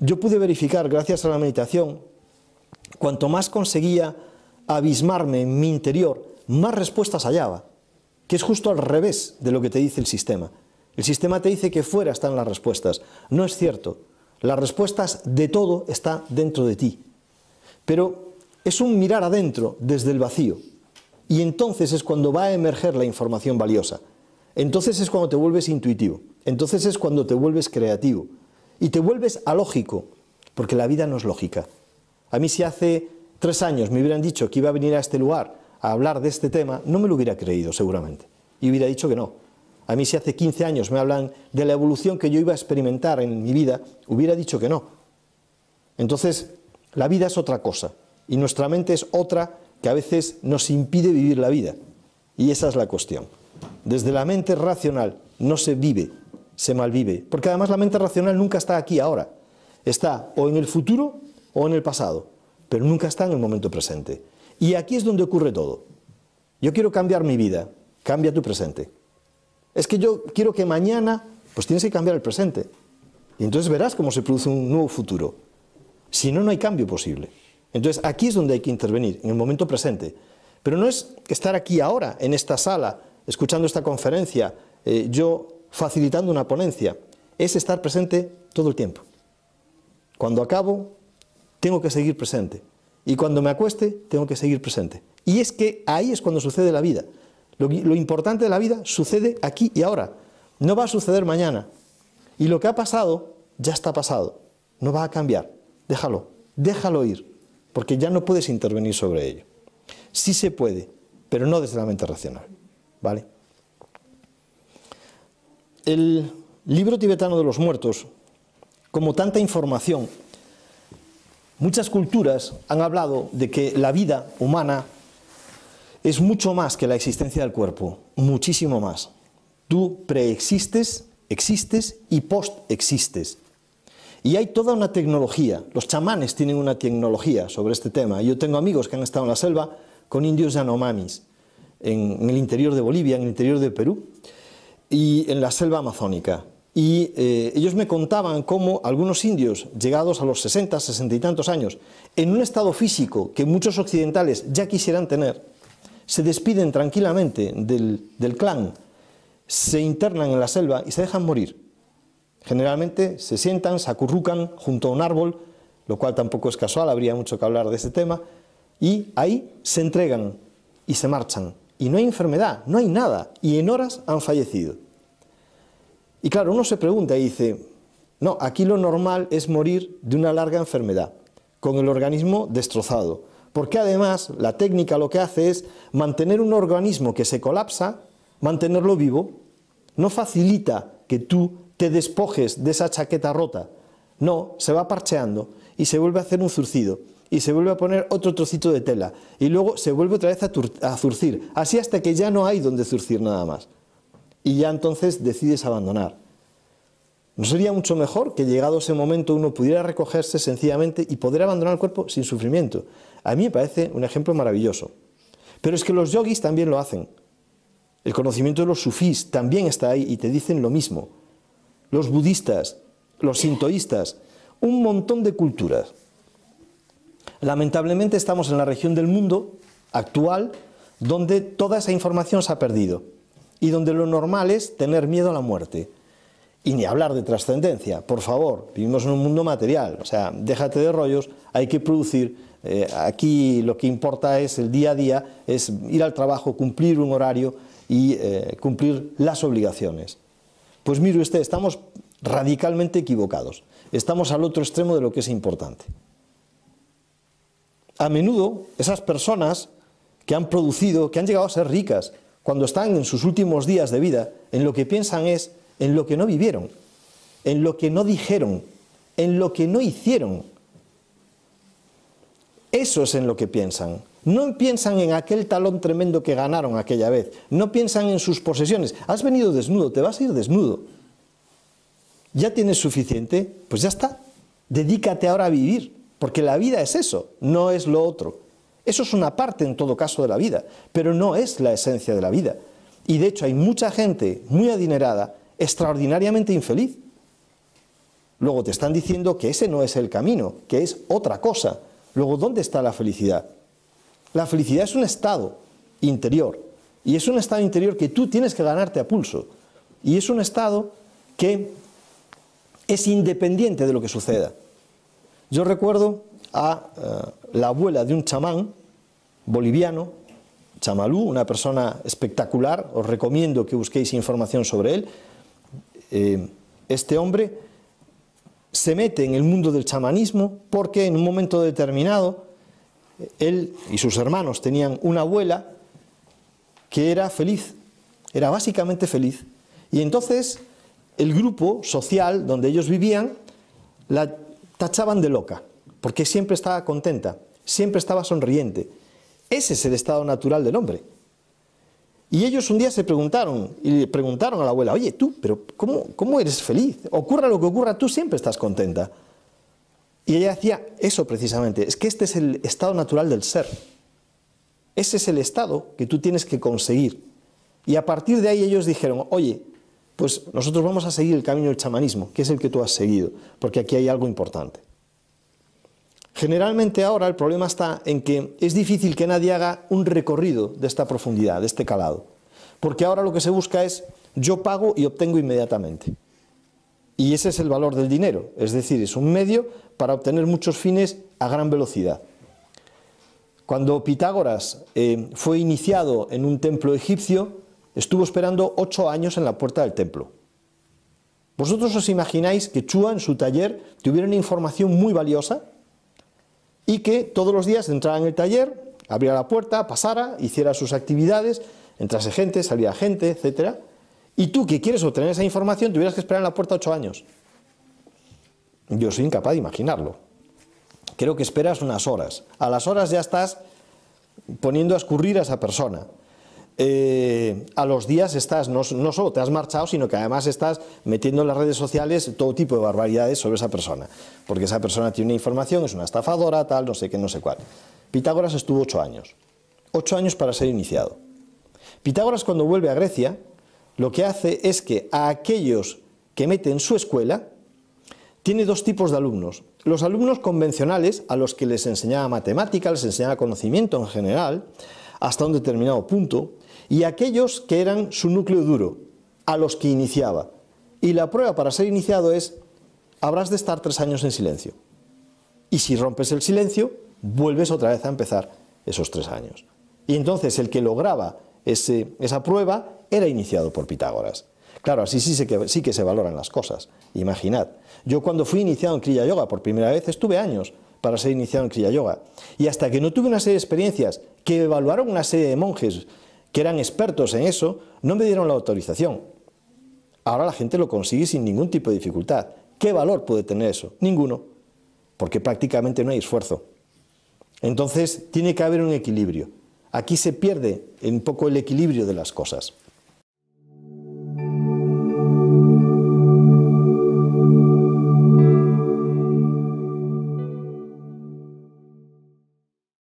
Yo pude verificar, gracias a la meditación, cuanto más conseguía abismarme en mi interior, más respuestas hallaba, que es justo al revés de lo que te dice el sistema. El sistema te dice que fuera están las respuestas. No es cierto. Las respuestas de todo está dentro de ti. Pero es un mirar adentro desde el vacío y entonces es cuando va a emerger la información valiosa. Entonces es cuando te vuelves intuitivo, entonces es cuando te vuelves creativo y te vuelves alógico, porque la vida no es lógica. A mí si hace tres años me hubieran dicho que iba a venir a este lugar a hablar de este tema, no me lo hubiera creído seguramente y hubiera dicho que no. A mí si hace 15 años me hablan de la evolución que yo iba a experimentar en mi vida, hubiera dicho que no. Entonces, la vida es otra cosa y nuestra mente es otra que a veces nos impide vivir la vida. Y esa es la cuestión. Desde la mente racional no se vive, se malvive. Porque además la mente racional nunca está aquí ahora. Está o en el futuro o en el pasado, pero nunca está en el momento presente. Y aquí es donde ocurre todo. Yo quiero cambiar mi vida, cambia tu presente. Es que yo quiero que mañana, pues tienes que cambiar el presente. Y entonces verás cómo se produce un nuevo futuro. Si no, no hay cambio posible. Entonces aquí es donde hay que intervenir, en el momento presente. Pero no es estar aquí ahora, en esta sala, escuchando esta conferencia, eh, yo facilitando una ponencia. Es estar presente todo el tiempo. Cuando acabo, tengo que seguir presente. Y cuando me acueste, tengo que seguir presente. Y es que ahí es cuando sucede la vida. lo, importante de la vida sucede aquí y ahora. No va a suceder mañana. Y lo que ha pasado, ya está pasado. No va a cambiar. Déjalo. Déjalo ir porque ya no puedes intervenir sobre ello. Sí se puede, pero no desde la mente racional. ¿Vale? El libro tibetano de los muertos, como tanta información, muchas culturas han hablado de que la vida humana es mucho más que la existencia del cuerpo, muchísimo más. Tú preexistes, existes y post-existes. Y hay toda una tecnología, los chamanes tienen una tecnología sobre este tema. Yo tengo amigos que han estado en la selva con indios yanomamis, en, el interior de Bolivia, en el interior de Perú, y en la selva amazónica. Y eh, ellos me contaban cómo algunos indios, llegados a los 60, 60 y tantos años, en un estado físico que muchos occidentales ya quisieran tener, se despiden tranquilamente del clan, se internan en la selva y se dejan morir Generalmente se sientan, se acurrucan junto a un árbol, lo cual tampoco es casual, habría mucho que hablar de ese tema, y ahí se entregan y se marchan. Y no hay enfermedad, no hay nada, y en horas han fallecido. Y claro, uno se pregunta y dice, no, aquí lo normal es morir de una larga enfermedad, con el organismo destrozado, porque además la técnica lo que hace es mantener un organismo que se colapsa, mantenerlo vivo, no facilita que tú te despojes de esa chaqueta rota. No, se va parcheando y se vuelve a hacer un zurcido y se vuelve a poner otro trocito de tela y luego se vuelve otra vez a, zurcir, así hasta que ya no hay donde zurcir nada más. Y ya entonces decides abandonar. ¿No sería mucho mejor que llegado ese momento uno pudiera recogerse sencillamente y poder abandonar el cuerpo sin sufrimiento? A mí me parece un ejemplo maravilloso. Pero es que los yogis también lo hacen. El conocimiento de los sufís también está ahí y te dicen lo mismo los budistas, los sintoístas, un montón de culturas. Lamentablemente estamos en la región del mundo actual donde toda esa información se ha perdido y donde lo normal es tener miedo a la muerte. Y ni hablar de trascendencia, por favor, vivimos en un mundo material, o sea, déjate de rollos, hay que producir, eh, aquí lo que importa es el día a día, es ir al trabajo, cumplir un horario y eh, cumplir las obligaciones. Pues mire usted, estamos radicalmente equivocados. Estamos al otro extremo de lo que es importante. A menudo esas personas que han producido, que han llegado a ser ricas, cuando están en sus últimos días de vida, en lo que piensan es en lo que no vivieron, en lo que no dijeron, en lo que no hicieron. Eso es en lo que piensan no piensan en aquel talón tremendo que ganaron aquella vez, no piensan en sus posesiones. Has venido desnudo, te vas a ir desnudo. ¿Ya tienes suficiente? Pues ya está. Dedícate ahora a vivir, porque la vida es eso, no es lo otro. Eso es una parte en todo caso de la vida, pero no es la esencia de la vida. Y de hecho hay mucha gente muy adinerada, extraordinariamente infeliz. Luego te están diciendo que ese no es el camino, que es otra cosa. Luego, ¿dónde está la felicidad? La felicidad es un estado interior y es un estado interior que tú tienes que ganarte a pulso y es un estado que es independiente de lo que suceda. Yo recuerdo a eh, la abuela de un chamán boliviano, Chamalú, una persona espectacular, os recomiendo que busquéis información sobre él. Eh, este hombre se mete en el mundo del chamanismo porque en un momento determinado él y sus hermanos tenían una abuela que era feliz, era básicamente feliz. Y entonces el grupo social donde ellos vivían la tachaban de loca, porque siempre estaba contenta, siempre estaba sonriente. Ese es el estado natural del hombre. Y ellos un día se preguntaron, y le preguntaron a la abuela, oye, tú, pero ¿cómo, cómo eres feliz? Ocurra lo que ocurra, tú siempre estás contenta. Y ella hacía eso precisamente, es que este es el estado natural del ser. Ese es el estado que tú tienes que conseguir. Y a partir de ahí ellos dijeron, oye, pues nosotros vamos a seguir el camino del chamanismo, que es el que tú has seguido, porque aquí hay algo importante. Generalmente ahora el problema está en que es difícil que nadie haga un recorrido de esta profundidad, de este calado, porque ahora lo que se busca es yo pago y obtengo inmediatamente. Y ese es el valor del dinero, es decir, es un medio para obtener muchos fines a gran velocidad. Cuando Pitágoras eh, fue iniciado en un templo egipcio, estuvo esperando ocho años en la puerta del templo. ¿Vosotros os imagináis que Chua en su taller tuviera una información muy valiosa y que todos los días entrara en el taller, abría la puerta, pasara, hiciera sus actividades, entrase gente, salía gente, etcétera? Y tú que quieres obtener esa información, tuvieras que esperar en la puerta ocho años. Yo soy incapaz de imaginarlo. Creo que esperas unas horas. A las horas ya estás poniendo a escurrir a esa persona. Eh, a los días estás, no, no, solo te has marchado, sino que además estás metiendo en las redes sociales todo tipo de barbaridades sobre esa persona, porque esa persona tiene una información, es una estafadora, tal, no sé qué, no sé cuál. Pitágoras estuvo ocho años, ocho años para ser iniciado. Pitágoras cuando vuelve a Grecia, lo que hace es que a aquellos que meten su escuela tiene dos tipos de alumnos. Los alumnos convencionales, a los que les enseñaba matemática, les enseñaba conocimiento en general, hasta un determinado punto, y aquellos que eran su núcleo duro, a los que iniciaba. Y la prueba para ser iniciado es, habrás de estar tres años en silencio. Y si rompes el silencio, vuelves otra vez a empezar esos tres años. Y entonces el que lograba esa prueba era iniciado por Pitágoras. Claro, así sí, que, sí que se valoran las cosas. Imaginad, yo cuando fui iniciado en Kriya Yoga por primera vez estuve años para ser iniciado en Kriya Yoga. Y hasta que no tuve una serie de experiencias que evaluaron una serie de monjes que eran expertos en eso, no me dieron la autorización. Ahora la gente lo consigue sin ningún tipo de dificultad. ¿Qué valor puede tener eso? Ninguno. Porque prácticamente no hay esfuerzo. Entonces tiene que haber un equilibrio. Aquí se pierde un poco el equilibrio de las cosas.